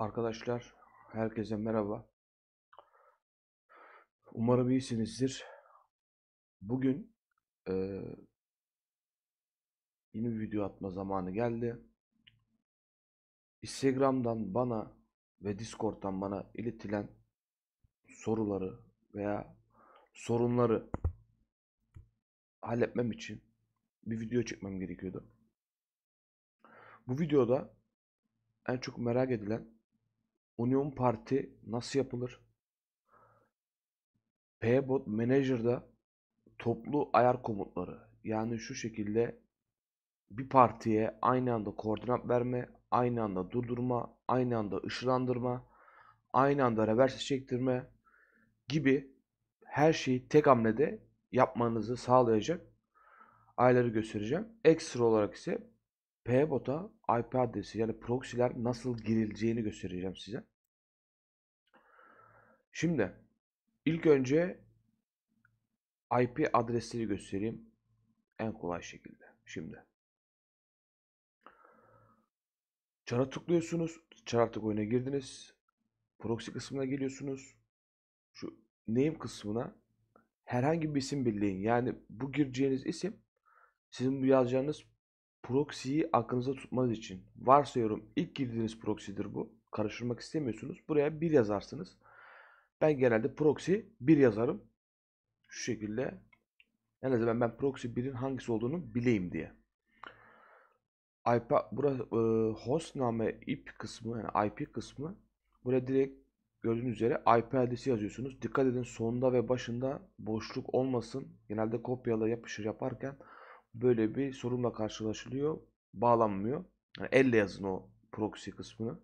Arkadaşlar herkese merhaba. Umarım iyisinizdir. Bugün e, yeni bir video atma zamanı geldi. Instagram'dan bana ve Discord'dan bana iletilen soruları veya sorunları halletmem için bir video çekmem gerekiyordu. Bu videoda en çok merak edilen Union Parti nasıl yapılır? Pbot Manager'da toplu ayar komutları yani şu şekilde bir partiye aynı anda koordinat verme, aynı anda durdurma, aynı anda ışılandırma, aynı anda reverse çektirme gibi her şeyi tek hamlede yapmanızı sağlayacak ayları göstereceğim. Ekstra olarak ise pbot'a IP adresi yani proxy'ler nasıl girileceğini göstereceğim size. Şimdi ilk önce IP adresleri göstereyim. En kolay şekilde. Şimdi. Çara tıklıyorsunuz. Çara tık oyuna girdiniz. Proxy kısmına geliyorsunuz. Şu name kısmına herhangi bir isim belirleyin. Yani bu gireceğiniz isim sizin bu yazacağınız proxy'yi aklınıza tutmanız için. Varsayıyorum ilk girdiğiniz proxy'dir bu. Karıştırmak istemiyorsunuz. Buraya bir yazarsınız. Ben genelde proxy 1 yazarım. Şu şekilde. En azından ben proxy 1'in hangisi olduğunu bileyim diye. IP, burası e, host name IP kısmı yani IP kısmı. Buraya direkt gördüğünüz üzere IP adresi yazıyorsunuz. Dikkat edin sonunda ve başında boşluk olmasın. Genelde kopyala yapışır yaparken böyle bir sorunla karşılaşılıyor. Bağlanmıyor. Yani elle yazın o proxy kısmını,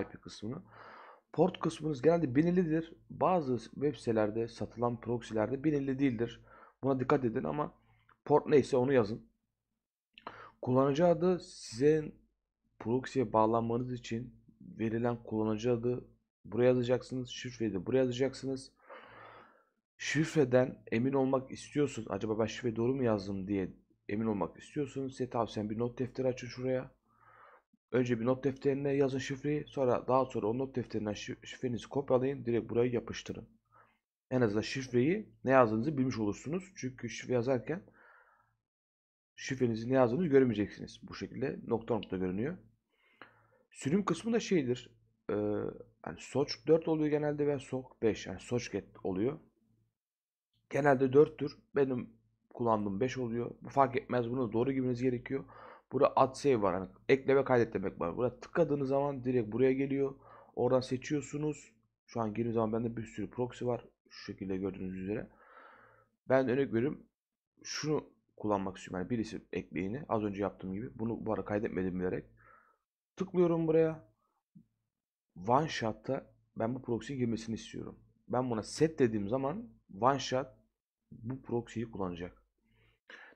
IP kısmını. Port kısmınız genelde belirlidir. Bazı web sitelerde satılan proxylerde belirli değildir. Buna dikkat edin ama port neyse onu yazın. Kullanıcı adı sizin proxy'ye bağlanmanız için verilen kullanıcı adı buraya yazacaksınız. Şifreyi de buraya yazacaksınız. Şifreden emin olmak istiyorsunuz. Acaba ben şifre doğru mu yazdım diye emin olmak istiyorsunuz. Size tavsiyem bir not defteri açın şuraya. Önce bir not defterine yazın şifreyi. Sonra daha sonra o not defterinden şifrenizi kopyalayın. Direkt buraya yapıştırın. En azından şifreyi ne yazdığınızı bilmiş olursunuz. Çünkü şifre yazarken şifrenizi ne yazdığınızı göremeyeceksiniz. Bu şekilde nokta nokta görünüyor. Sürüm kısmı da şeydir. E, yani Soç 4 oluyor genelde ve Sok 5. Yani Soçket oluyor. Genelde 4'tür. Benim kullandığım 5 oluyor. Bu fark etmez. Bunu doğru girmeniz gerekiyor. Burada ad save var. Yani ekle ve kaydet demek var. Burada tıkladığınız zaman direkt buraya geliyor. Oradan seçiyorsunuz. Şu an girdiğim zaman bende bir sürü proxy var. Şu şekilde gördüğünüz üzere. Ben örnek veriyorum. Şunu kullanmak istiyorum. Yani birisi ekleyeni az önce yaptığım gibi. Bunu bu ara kaydetmedim bilerek. Tıklıyorum buraya. One shot'ta ben bu proxy girmesini istiyorum. Ben buna set dediğim zaman one shot bu proxy'yi kullanacak.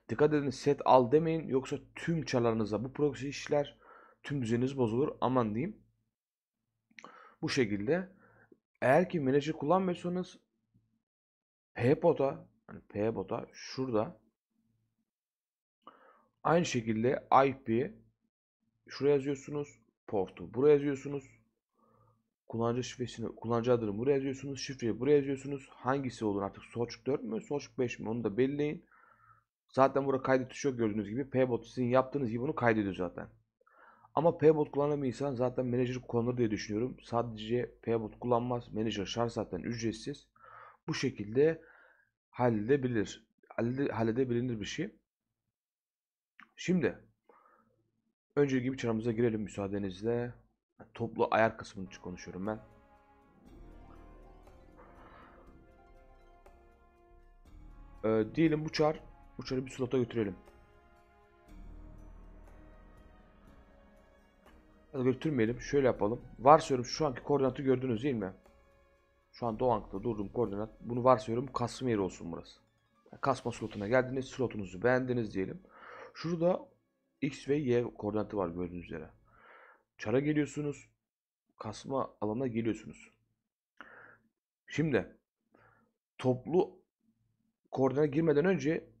Dikkat edin set al demeyin yoksa tüm çalarınızda bu proxy işler tüm düzeniniz bozulur aman diyeyim. Bu şekilde eğer ki manager kullanmıyorsanız pbota hani pbota şurada aynı şekilde IP şuraya yazıyorsunuz portu buraya yazıyorsunuz kullanıcı şifresini kullanıcı adını buraya yazıyorsunuz şifreyi buraya yazıyorsunuz hangisi olur artık Soçk 4 mü Soçk 5 mi onu da belirleyin Zaten burada kaydet tuşu yok gördüğünüz gibi. Paybot sizin yaptığınız gibi bunu kaydediyor zaten. Ama Paybot kullanan bir insan zaten manager kullanır diye düşünüyorum. Sadece Paybot kullanmaz. Manager şarj zaten ücretsiz. Bu şekilde halledebilir. Halledebilir bir şey. Şimdi önce gibi çaramıza girelim müsaadenizle. Toplu ayar kısmını konuşuyorum ben. Ee, diyelim bu çar bu bir slota götürelim. Ya da götürmeyelim. Şöyle yapalım. Varsıyorum şu anki koordinatı gördünüz değil mi? Şu an Doğank'ta durduğum koordinat. Bunu varsıyorum kasma yeri olsun burası. Kasma slotuna geldiniz. Slotunuzu beğendiniz diyelim. Şurada X ve Y koordinatı var gördüğünüz üzere. Çara geliyorsunuz. Kasma alana geliyorsunuz. Şimdi toplu koordinata girmeden önce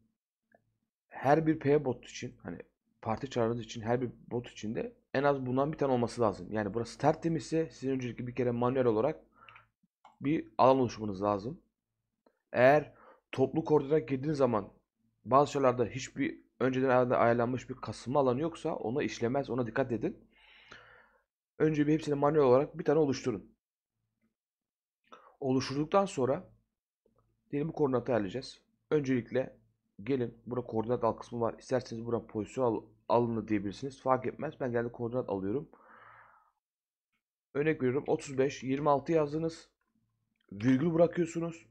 her bir pay bot için hani parti çağrınız için her bir bot için de en az bundan bir tane olması lazım. Yani burası tertemizse sizin öncelikle bir kere manuel olarak bir alan oluşmanız lazım. Eğer toplu koordinat girdiğiniz zaman bazı şeylerde hiçbir önceden ayarlanmış bir kasılma alanı yoksa ona işlemez. Ona dikkat edin. Önce bir hepsini manuel olarak bir tane oluşturun. Oluşturduktan sonra diyelim bu koordinatı ayarlayacağız. Öncelikle Gelin burada koordinat al kısmı var. İsterseniz buradan pozisyon al, alını diyebilirsiniz. Fark etmez. Ben geldi koordinat alıyorum. Örnek veriyorum 35, 26 yazdınız. Virgül bırakıyorsunuz.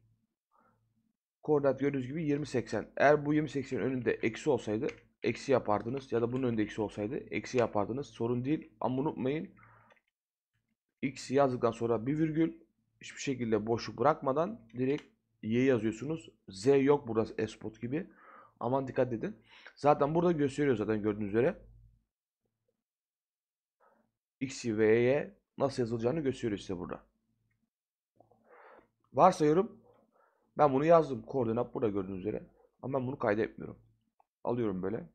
Koordinat gördüğünüz gibi 20-80. Eğer bu 20-80'in önünde eksi olsaydı eksi yapardınız. Ya da bunun önünde eksi olsaydı eksi yapardınız. Sorun değil. Ama unutmayın. X yazdıktan sonra bir virgül hiçbir şekilde boşluk bırakmadan direkt Y yazıyorsunuz. Z yok burada espot gibi. Aman dikkat edin. Zaten burada gösteriyor zaten gördüğünüz üzere. X ve Y'ye nasıl yazılacağını gösteriyor size burada. Varsayıyorum. Ben bunu yazdım. Koordinat burada gördüğünüz üzere. Ama ben bunu kaydetmiyorum. Alıyorum böyle.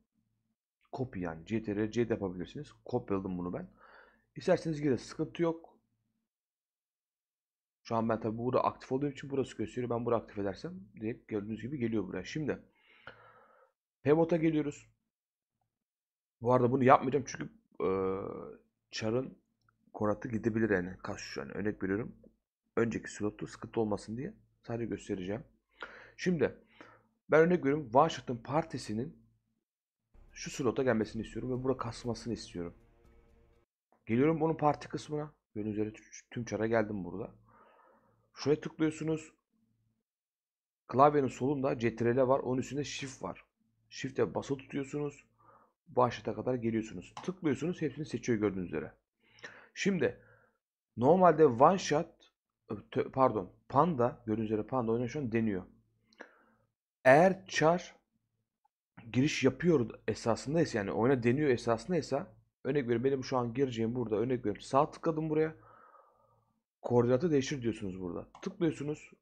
Copy yani. CTRL, C yapabilirsiniz. Kopyaladım bunu ben. İsterseniz girin. Sıkıntı yok. Şu an ben tabi burada aktif olduğum için burası gösteriyor. Ben burayı aktif edersem direkt gördüğünüz gibi geliyor buraya. Şimdi Pivot'a geliyoruz. Bu arada bunu yapmayacağım çünkü e, Char'ın koratı gidebilir yani. Kaç yani örnek veriyorum. Önceki slotu sıkıntı olmasın diye sadece göstereceğim. Şimdi ben örnek veriyorum Washington Partisi'nin şu slota gelmesini istiyorum ve bura kasmasını istiyorum. Geliyorum onun parti kısmına. Gördüğünüz üzere tüm çara geldim burada. Şuraya tıklıyorsunuz. Klavyenin solunda CTRL var. Onun üstünde Shift var. Shift'e basılı tutuyorsunuz. Başlata kadar geliyorsunuz. Tıklıyorsunuz. Hepsini seçiyor gördüğünüz üzere. Şimdi normalde one shot pardon panda gördüğünüz üzere panda oyunu şu an deniyor. Eğer char giriş yapıyor esasındaysa yani oyuna deniyor esasındaysa örnek veriyorum benim şu an gireceğim burada örnek veriyorum sağ tıkladım buraya koordinatı değiştir diyorsunuz burada. Tıklıyorsunuz.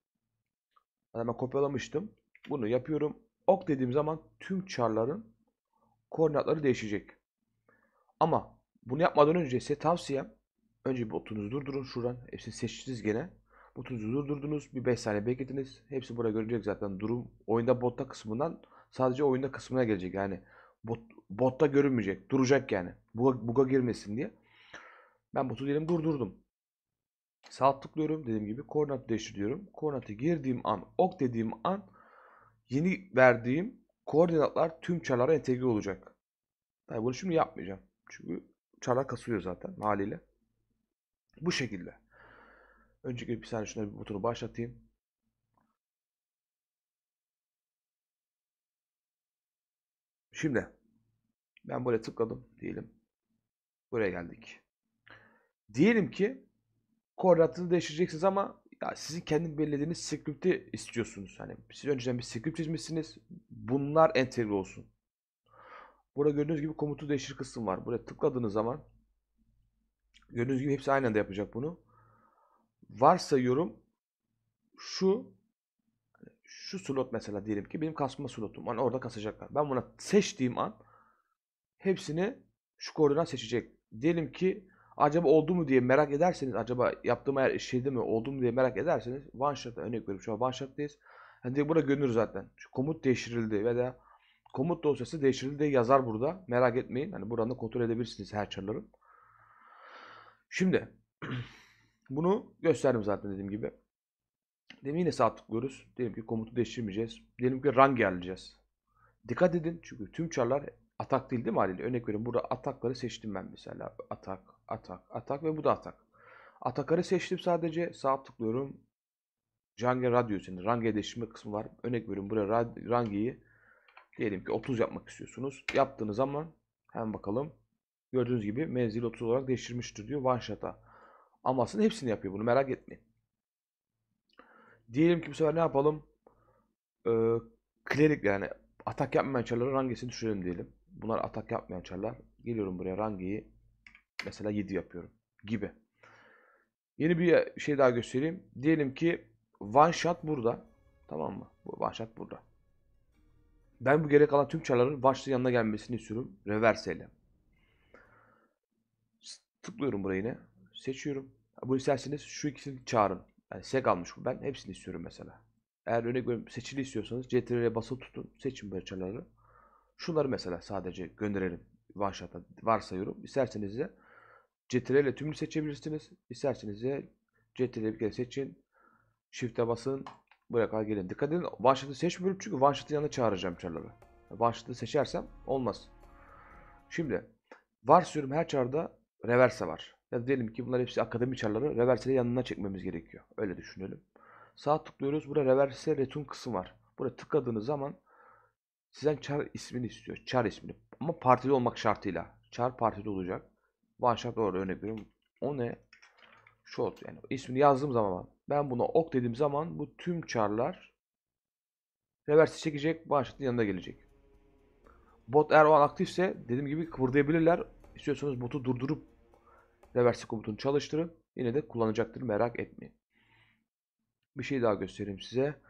Hemen kopyalamıştım. Bunu yapıyorum. Ok dediğim zaman tüm çarların koordinatları değişecek. Ama bunu yapmadan önce size tavsiyem önce bir botunuzu durdurun şuradan. Hepsini seçtiniz gene. Botunuzu durdurdunuz. Bir 5 saniye beklediniz. Hepsi burada görünecek zaten. Durum oyunda botta kısmından sadece oyunda kısmına gelecek. Yani bot, botta görünmeyecek. Duracak yani. Buga, buga girmesin diye. Ben botu diyelim durdurdum. Sağ tıklıyorum. Dediğim gibi koordinat değiştiriyorum. Koordinatı girdiğim an, ok dediğim an yeni verdiğim koordinatlar tüm çarlara entegre olacak. Tabii bunu şimdi yapmayacağım. Çünkü çarlar kasılıyor zaten haliyle. Bu şekilde. Önceki bir saniye şuna bir butonu başlatayım. Şimdi ben böyle tıkladım diyelim. Buraya geldik. Diyelim ki koordinatını değiştireceksiniz ama ya sizin kendi belirlediğiniz script'i istiyorsunuz. Hani siz önceden bir script çizmişsiniz. Bunlar entegre olsun. Burada gördüğünüz gibi komutu değiştir kısım var. Buraya tıkladığınız zaman gördüğünüz gibi hepsi aynı anda yapacak bunu. Varsayıyorum şu şu slot mesela diyelim ki benim kasma slotum. Hani orada kasacaklar. Ben buna seçtiğim an hepsini şu koordinat seçecek. Diyelim ki Acaba oldu mu diye merak ederseniz, acaba yaptığım her şeydi mi, oldu mu diye merak ederseniz one shot'a örnek veriyorum. Şu an one shot'tayız. Yani direkt burada görünür zaten. Şu komut değiştirildi veya komut dosyası değiştirildi yazar burada. Merak etmeyin. Hani buranı kontrol edebilirsiniz her çarları. Şimdi bunu gösterdim zaten dediğim gibi. Demin yine sağ tıklıyoruz. Diyelim ki komutu değiştirmeyeceğiz. Diyelim ki run geleceğiz. Dikkat edin çünkü tüm çarlar atak değil değil mi haliyle? Örnek veriyorum burada atakları seçtim ben mesela. Atak, atak, atak ve bu da atak. Atakar'ı seçtim sadece. Sağ tıklıyorum. Jange radyo için. Range değişimi kısmı var. Örnek veriyorum buraya rangeyi diyelim ki 30 yapmak istiyorsunuz. Yaptığınız zaman hem bakalım. Gördüğünüz gibi menzil 30 olarak değiştirmiştir diyor one shot'a. Ama aslında hepsini yapıyor bunu merak etmeyin. Diyelim ki bu sefer ne yapalım? Ee, klerik yani atak yapmayan çarları rangesini düşürelim diyelim. Bunlar atak yapmayan çarlar. Geliyorum buraya rangeyi Mesela 7 yapıyorum gibi. Yeni bir şey daha göstereyim. Diyelim ki one shot burada. Tamam mı? Bu one shot burada. Ben bu gerek alan tüm çarların one shot'ın yanına gelmesini istiyorum. Reverse ile. Tıklıyorum buraya yine. Seçiyorum. Bu isterseniz şu ikisini çağırın. Yani sek almış bu. Ben hepsini istiyorum mesela. Eğer örnek veriyorum seçili istiyorsanız CTRL'e basılı tutun. Seçin böyle çarları. Şunları mesela sadece gönderelim. One shot'a varsayıyorum. İsterseniz de CTRL ile tümünü seçebilirsiniz. İsterseniz de CTRL'i bir kere seçin. Shift'e basın. Buraya kadar gelin. Dikkat edin. OneShot'ı seçmiyorum çünkü OneShot'ın yanına çağıracağım çarları. OneShot'ı seçersem olmaz. Şimdi var sürüm her çarda reverse var. Ya da diyelim ki bunlar hepsi akademi çarları. Reverse'leri yanına çekmemiz gerekiyor. Öyle düşünelim. Sağ tıklıyoruz. Burada reverse return kısım var. Buraya tıkladığınız zaman sizden çar ismini istiyor. Çar ismini. Ama partili olmak şartıyla. Çar partili olacak. One shot doğru örnek veriyorum. O ne? Shot yani ismini yazdığım zaman ben buna ok dediğim zaman bu tüm çarlar reverse çekecek one yanında gelecek. Bot eğer o an aktifse dediğim gibi kıvırdayabilirler. İstiyorsanız botu durdurup reverse komutunu çalıştırın. Yine de kullanacaktır merak etmeyin. Bir şey daha göstereyim size.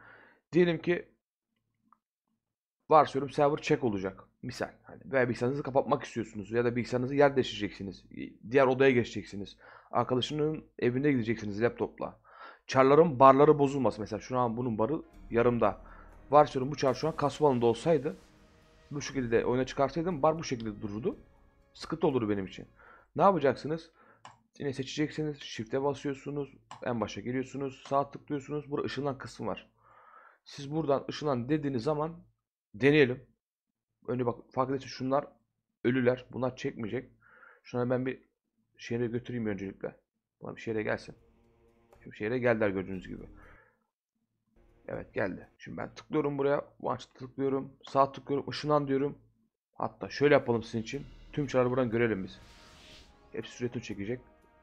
Diyelim ki varsıyorum server check olacak. Misal. Hani veya bilgisayarınızı kapatmak istiyorsunuz ya da bilgisayarınızı yer değiştireceksiniz. Diğer odaya geçeceksiniz. Arkadaşının evinde gideceksiniz laptopla. Çarların barları bozulması. Mesela şu an bunun barı yarımda. Varsıyorum bu çar şu an Kasımalı'nda olsaydı bu şekilde oyuna çıkarsaydım bar bu şekilde dururdu. Sıkıntı olur benim için. Ne yapacaksınız? Yine seçeceksiniz. Shift'e basıyorsunuz. En başa geliyorsunuz. Sağ tıklıyorsunuz. Burada ışınlan kısım var. Siz buradan ışınlan dediğiniz zaman Deneyelim. Önce bak fark ederse şunlar ölüler. Bunlar çekmeyecek. Şuna ben bir şehre götüreyim öncelikle. Bunlar bir şehre gelsin. Şimdi şehre geldiler gördüğünüz gibi. Evet geldi. Şimdi ben tıklıyorum buraya. Watch tıklıyorum. Sağ tıklıyorum. Işınan diyorum. Hatta şöyle yapalım sizin için. Tüm çarları buradan görelim biz. Hepsi süretim çekecek.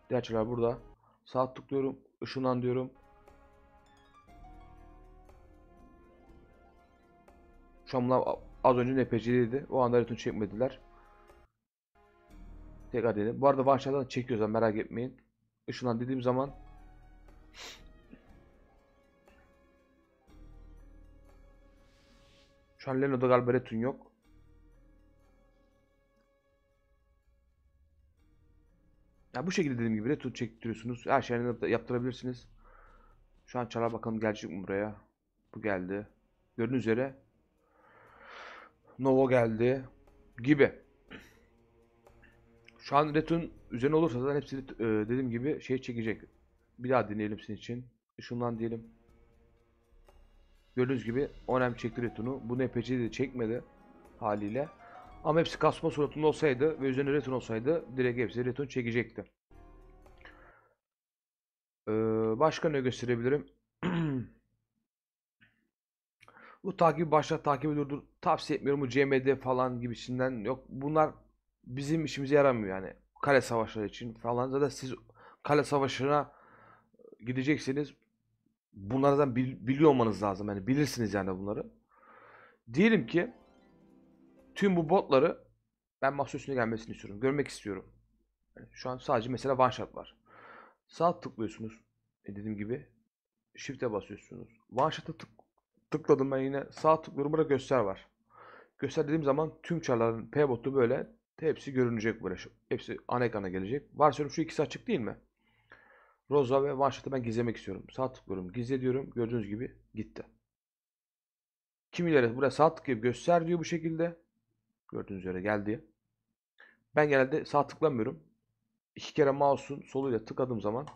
Diğer çarlar burada. Sağ tıklıyorum. Işınan diyorum. Şam'la az önce NPC'liydi. O anda return çekmediler. Tekrar dedim. Bu arada Vahşat'tan çekiyoruz yani merak etmeyin. Işınlan e, dediğim zaman Şu an Leno'da galiba return yok. Ya bu şekilde dediğim gibi return çektiriyorsunuz. Her şeyini yaptırabilirsiniz. Şu an çalar bakalım gelecek mi buraya? Bu geldi. Gördüğünüz üzere Novo geldi gibi. Şu an Retun üzerine olursa zaten hepsini e, dediğim gibi şey çekecek. Bir daha deneyelim sizin için. Şundan diyelim. Gördüğünüz gibi onem çekti Retun'u. Bunu epeyce de çekmedi haliyle. Ama hepsi kasma suratında olsaydı ve üzerine Retun olsaydı direkt hepsi Retun çekecekti. Ee, başka ne gösterebilirim? Bu takibi başlat, takibi durdur. Tavsiye etmiyorum bu CMD falan gibisinden. Yok bunlar bizim işimize yaramıyor yani. Kale savaşları için falan. Zaten siz kale savaşına gidecekseniz bunlardan bil, biliyor olmanız lazım. Yani bilirsiniz yani bunları. Diyelim ki tüm bu botları ben masa üstüne gelmesini istiyorum. Görmek istiyorum. Yani şu an sadece mesela one shot var. Sağ tıklıyorsunuz. E dediğim gibi shift'e basıyorsunuz. One shot'a tık tıkladım ben yine sağ tıklıyorum burada göster var. Göster dediğim zaman tüm çarların pivot'u böyle hepsi görünecek burada. Hepsi ana ekrana gelecek. Varsayalım şu ikisi açık değil mi? Rosa ve Vanşat'ı ben gizlemek istiyorum. Sağ tıklıyorum. Gizle Gördüğünüz gibi gitti. Kimileri buraya sağ tıklayıp göster diyor bu şekilde. Gördüğünüz üzere geldi. Ben genelde sağ tıklamıyorum. İki kere mouse'un soluyla tıkladığım zaman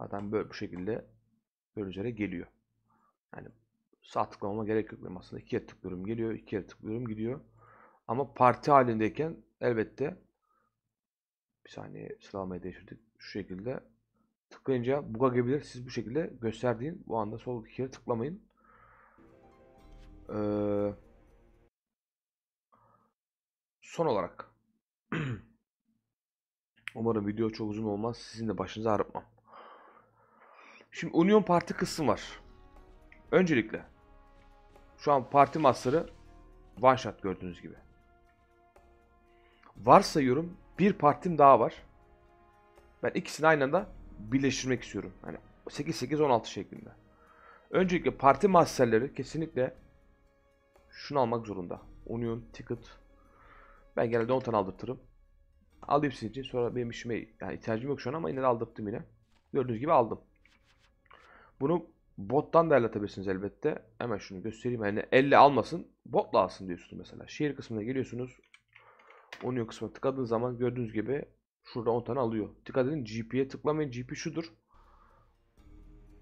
zaten böyle bu şekilde gördüğünüz üzere geliyor. Yani Sağ tıklamama gerek yok benim aslında. İki kere tıklıyorum geliyor, iki kere tıklıyorum gidiyor. Ama parti halindeyken elbette bir saniye sıralamaya değiştirdik. Şu şekilde tıklayınca buga gelebilir. Siz bu şekilde gösterdiğin bu anda sol iki kere tıklamayın. Ee, son olarak umarım video çok uzun olmaz. Sizin de başınızı ağrıtmam. Şimdi Union Parti kısmı var. Öncelikle şu an parti master'ı one shot gördüğünüz gibi. Varsayıyorum bir partim daha var. Ben ikisini aynı anda birleştirmek istiyorum. Hani 8-8-16 şeklinde. Öncelikle parti masterleri kesinlikle şunu almak zorunda. Union, Ticket. Ben genelde 10 tane aldırtırım. Alayım sizce. Sonra benim işime yani ihtiyacım yok şu an ama yine de aldırttım yine. Gördüğünüz gibi aldım. Bunu Bottan da el atabilirsiniz elbette. Hemen şunu göstereyim. Yani elle almasın. Botla alsın diyorsunuz mesela. Şehir kısmına geliyorsunuz. Onun kısmına tıkladığınız zaman gördüğünüz gibi şurada 10 tane alıyor. Dikkat edin GP'ye tıklamayın. GP şudur.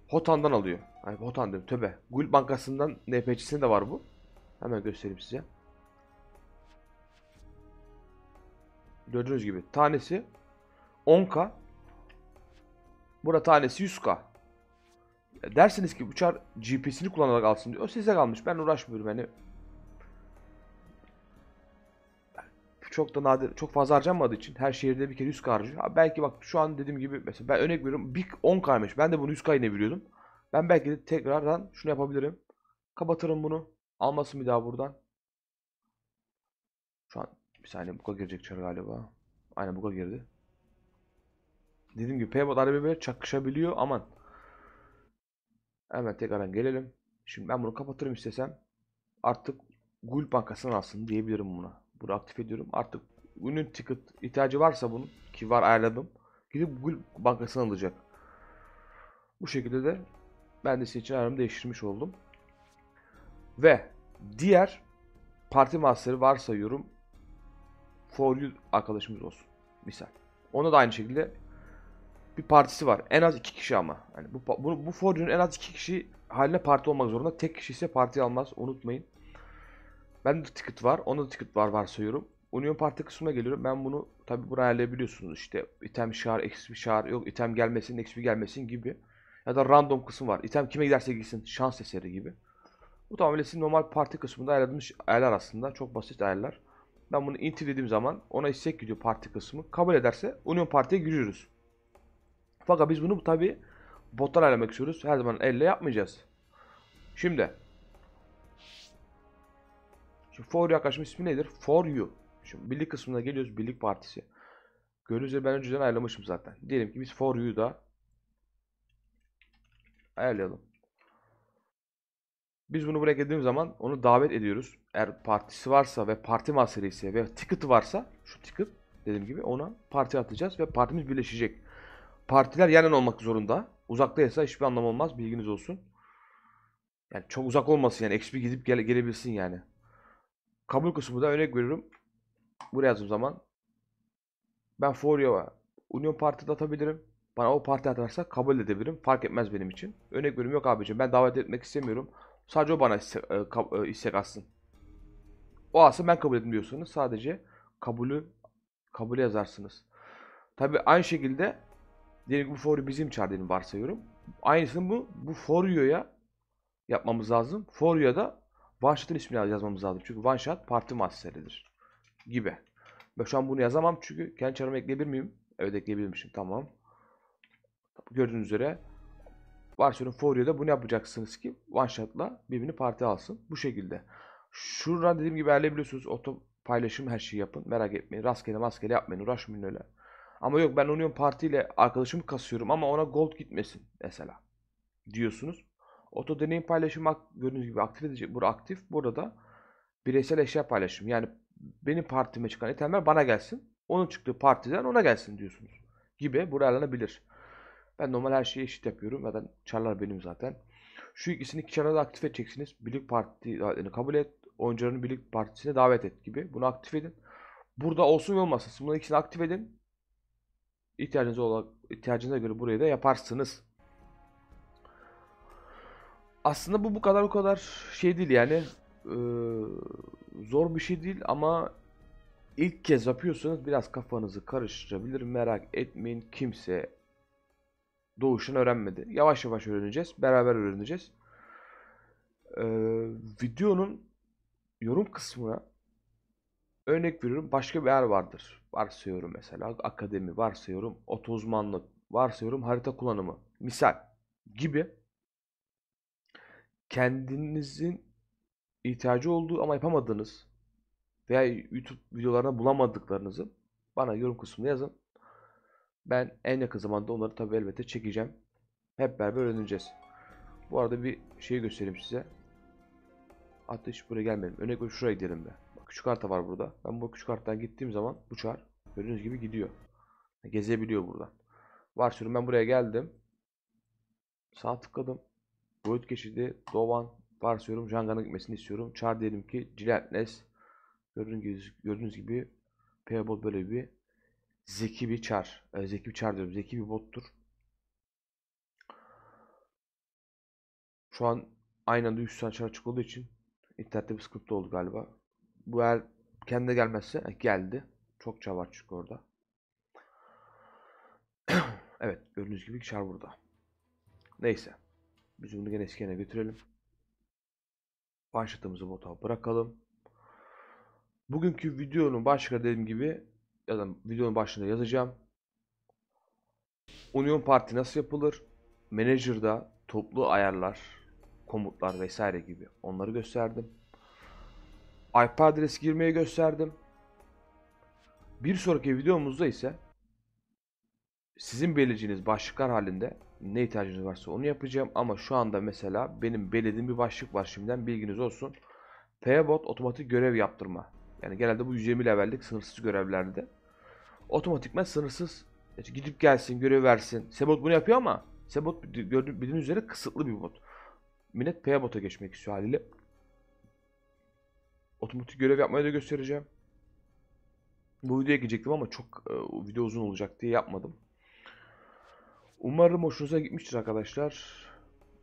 Hotan'dan alıyor. Ay Hotan diyorum töbe. Gül Bankası'ndan NPC'sinde de var bu. Hemen göstereyim size. Gördüğünüz gibi tanesi 10k. Burada tanesi 100k. Dersiniz ki uçar GPS'ini kullanarak alsın diyor. O size kalmış. Ben uğraşmıyorum yani. Çok da nadir, çok fazla harcamadığı için her şehirde bir kere 100 harcıyor. Ha belki bak şu an dediğim gibi mesela ben örnek veriyorum. Bir 10 kaymış. Ben de bunu 100 kayına biliyordum. Ben belki de tekrardan şunu yapabilirim. Kapatırım bunu. Almasın bir daha buradan. Şu an bir saniye buka girecek çar galiba. Aynen buka girdi. Dediğim gibi Paybot böyle çakışabiliyor. Aman. Hemen tekrardan gelelim. Şimdi ben bunu kapatırım istesem. Artık Gül Bankasına alsın diyebilirim buna. Bunu aktif ediyorum. Artık ünün ticket ihtiyacı varsa bunun ki var ayarladım. Gidip Gül Bankasına alacak. Bu şekilde de ben de seçim aramı değiştirmiş oldum. Ve diğer parti master'ı varsayıyorum. For you arkadaşımız olsun. Misal. Ona da aynı şekilde bir partisi var. En az iki kişi ama. Yani bu, bu, bu Forge'un en az iki kişi haline parti olmak zorunda. Tek kişi ise parti almaz. Unutmayın. Ben de ticket var. Onda da ticket var varsayıyorum. Union Parti kısmına geliyorum. Ben bunu tabi buraya ayarlayabiliyorsunuz. İşte item şar, eksi bir şar, yok item gelmesin, eksi bir gelmesin gibi. Ya da random kısım var. İtem kime giderse gitsin. Şans eseri gibi. Bu tamamen sizin normal parti kısmında ayarladığınız ayarlar aslında. Çok basit ayarlar. Ben bunu inti dediğim zaman ona istek gidiyor parti kısmı. Kabul ederse Union Parti'ye giriyoruz. Fakat biz bunu tabi botlar ayarlamak istiyoruz. Her zaman elle yapmayacağız. Şimdi. Şimdi for yaklaşma ismi nedir? For you. Şimdi birlik kısmına geliyoruz. Birlik partisi. Gördüğünüz gibi ben önceden ayarlamışım zaten. Diyelim ki biz for You da ayarlayalım. Biz bunu buraya girdiğim zaman onu davet ediyoruz. Eğer partisi varsa ve parti master ise ve ticket'ı varsa şu ticket dediğim gibi ona parti atacağız ve partimiz birleşecek partiler yan olmak zorunda. Uzaktaysa hiçbir anlam olmaz. Bilginiz olsun. Yani çok uzak olmasın yani. XP gidip gele, gelebilsin yani. Kabul kısmı da örnek veriyorum. Buraya yazdığım zaman ben Forio'ya Union Parti'de atabilirim. Bana o parti atarsa kabul edebilirim. Fark etmez benim için. Örnek veriyorum yok abicim ben davet etmek istemiyorum. Sadece o bana istek, e, e istek atsın. O alsın ben kabul edin diyorsanız sadece kabulü kabul yazarsınız. Tabi aynı şekilde Diyelim bu for bizim char dedim varsayıyorum. Aynısını bu, bu for you'ya yapmamız lazım. For you'ya da one shot'ın ismini yazmamız lazım. Çünkü one shot parti masteridir. Gibi. Ben şu an bunu yazamam çünkü kendi çarımı ekleyebilir miyim? Evet ekleyebilmişim Tamam. Gördüğünüz üzere varsayıyorum for you'da bunu yapacaksınız ki one shot'la birbirini parti alsın. Bu şekilde. Şuradan dediğim gibi ayarlayabiliyorsunuz. Oto paylaşım her şeyi yapın. Merak etmeyin. Rastgele maskele yapmayın. Uğraşmayın öyle. Ama yok ben Union Parti ile arkadaşımı kasıyorum ama ona gold gitmesin mesela diyorsunuz. Oto deneyim paylaşımı gördüğünüz gibi aktif edici. Burada aktif. Burada da bireysel eşya paylaşım. Yani benim partime çıkan itemler bana gelsin. Onun çıktığı partiden ona gelsin diyorsunuz. Gibi buraya alınabilir. Ben normal her şeyi eşit yapıyorum. Zaten çarlar benim zaten. Şu ikisini iki çarla da aktif edeceksiniz. Birlik partilerini kabul et. Oyuncuların birlik partisine davet et gibi. Bunu aktif edin. Burada olsun ve olmasın. Bunların ikisini aktif edin ihtiyacınız olan ihtiyacınıza göre burayı da yaparsınız. Aslında bu bu kadar bu kadar şey değil yani e, zor bir şey değil ama ilk kez yapıyorsanız biraz kafanızı karıştırabilir merak etmeyin kimse doğuştan öğrenmedi. Yavaş yavaş öğreneceğiz. Beraber öğreneceğiz. Ee, videonun yorum kısmına örnek veriyorum başka bir yer vardır varsayıyorum mesela akademi varsayıyorum oto uzmanlık varsayıyorum harita kullanımı misal gibi kendinizin ihtiyacı olduğu ama yapamadığınız veya YouTube videolarına bulamadıklarınızı bana yorum kısmında yazın. Ben en yakın zamanda onları tabi elbette çekeceğim. Hep beraber öğreneceğiz. Bu arada bir şey göstereyim size. Hatta hiç buraya gelmedim. Örnek şuraya gidelim be küçük harita var burada. Ben bu küçük haritadan gittiğim zaman bu çar gördüğünüz gibi gidiyor. Gezebiliyor buradan. Varsayalım ben buraya geldim. Sağ tıkladım. Boyut geçidi. Dovan. Varsayalım Jangana gitmesini istiyorum. Çar diyelim ki Ciletnes. Gördüğünüz gibi, gördüğünüz gibi Payball böyle bir zeki bir çar. E, zeki bir çar diyorum. Zeki bir bottur. Şu an aynı anda 3 tane çar açık olduğu için internette bir sıkıntı oldu galiba. Bu el kendi gelmezse e, geldi. Çok çavar çünkü orada. evet gördüğünüz gibi çar burada. Neyse. Biz bunu gene eskiyene götürelim. Başlatımızı bota bırakalım. Bugünkü videonun başka dediğim gibi ya da videonun başında yazacağım. Union Parti nasıl yapılır? Manager'da toplu ayarlar, komutlar vesaire gibi onları gösterdim. IP adresi girmeyi gösterdim. Bir sonraki videomuzda ise sizin belirleyeceğiniz başlıklar halinde ne ihtiyacınız varsa onu yapacağım. Ama şu anda mesela benim belirlediğim bir başlık var şimdiden bilginiz olsun. Pbot otomatik görev yaptırma. Yani genelde bu 120 levellik sınırsız görevlerde otomatikman sınırsız gidip gelsin, görev versin. Sebot bunu yapıyor ama Sebot bildiğiniz üzere kısıtlı bir bot. Millet Pbot'a geçmek istiyor haliyle. Otomatik görev yapmayı da göstereceğim. Bu videoya gidecektim ama çok e, video uzun olacak diye yapmadım. Umarım hoşunuza gitmiştir arkadaşlar.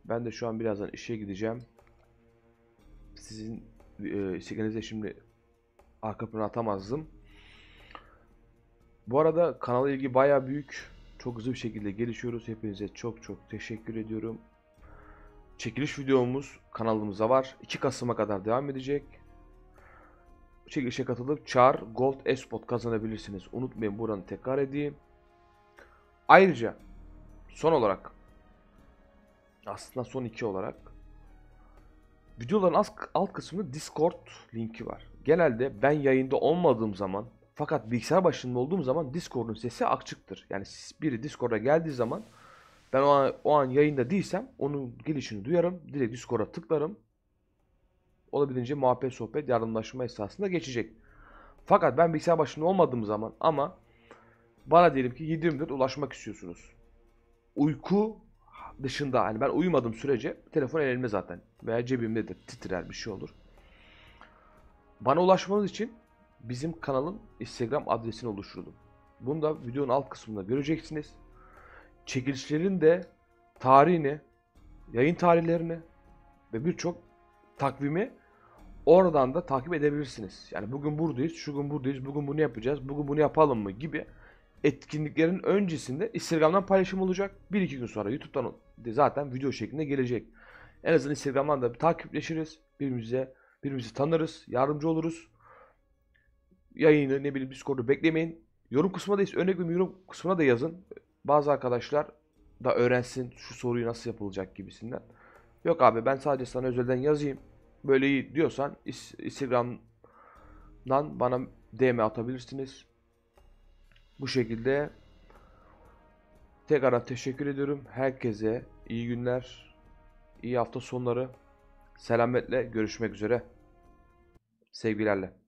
Ben de şu an birazdan işe gideceğim. Sizin e, isteklerinize şimdi arka plana atamazdım. Bu arada kanala ilgi baya büyük. Çok hızlı bir şekilde gelişiyoruz. Hepinize çok çok teşekkür ediyorum. Çekiliş videomuz kanalımıza var. 2 Kasım'a kadar devam edecek çekilişe katılıp Char Gold Espot kazanabilirsiniz. Unutmayın buranı tekrar edeyim. Ayrıca son olarak aslında son iki olarak videoların alt kısmında Discord linki var. Genelde ben yayında olmadığım zaman fakat bilgisayar başında olduğum zaman Discord'un sesi akçıktır. Yani biri Discord'a geldiği zaman ben o an, o an yayında değilsem onun gelişini duyarım. Direkt Discord'a tıklarım olabildiğince muhabbet, sohbet, yardımlaşma esasında geçecek. Fakat ben bilgisayar başında olmadığım zaman ama bana diyelim ki 724 ulaşmak istiyorsunuz. Uyku dışında hani ben uyumadım sürece telefon elimde zaten veya cebimdedir titrer bir şey olur. Bana ulaşmanız için bizim kanalın Instagram adresini oluşturdum. Bunu da videonun alt kısmında göreceksiniz. Çekilişlerin de tarihini, yayın tarihlerini ve birçok takvimi Oradan da takip edebilirsiniz. Yani bugün buradayız, şu gün buradayız, bugün bunu yapacağız, bugün bunu yapalım mı gibi etkinliklerin öncesinde Instagram'dan paylaşım olacak. Bir iki gün sonra YouTube'dan zaten video şeklinde gelecek. En azından Instagram'dan da bir takipleşiriz. Birbirimize, birbirimizi tanırız, yardımcı oluruz. Yayını ne bileyim Discord'u beklemeyin. Yorum kısmına da örnek bir yorum kısmına da yazın. Bazı arkadaşlar da öğrensin şu soruyu nasıl yapılacak gibisinden. Yok abi ben sadece sana özelden yazayım böyle diyorsan Instagram'dan bana DM atabilirsiniz. Bu şekilde tekrar teşekkür ediyorum. Herkese iyi günler, iyi hafta sonları. Selametle görüşmek üzere. Sevgilerle.